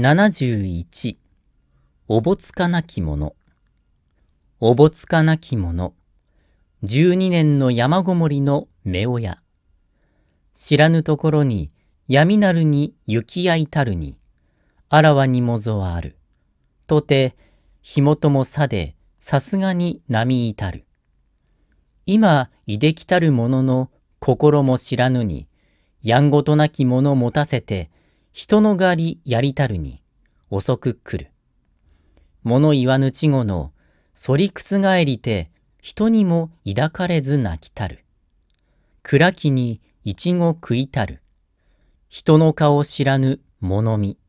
71おぼつかなき者おぼつかなき者12年の山ごもりの目親知らぬところに闇なるに雪やいたるにあらわにもぞはあるとて火元もさでさすがに波いたる今いできたる者の心も知らぬにやんごとなき者持たせて人の狩りやりたるに、遅く来る。物言わぬ稚語の、反り返りて、人にも抱かれず泣きたる。暗きにいちご食いたる。人の顔知らぬ物見。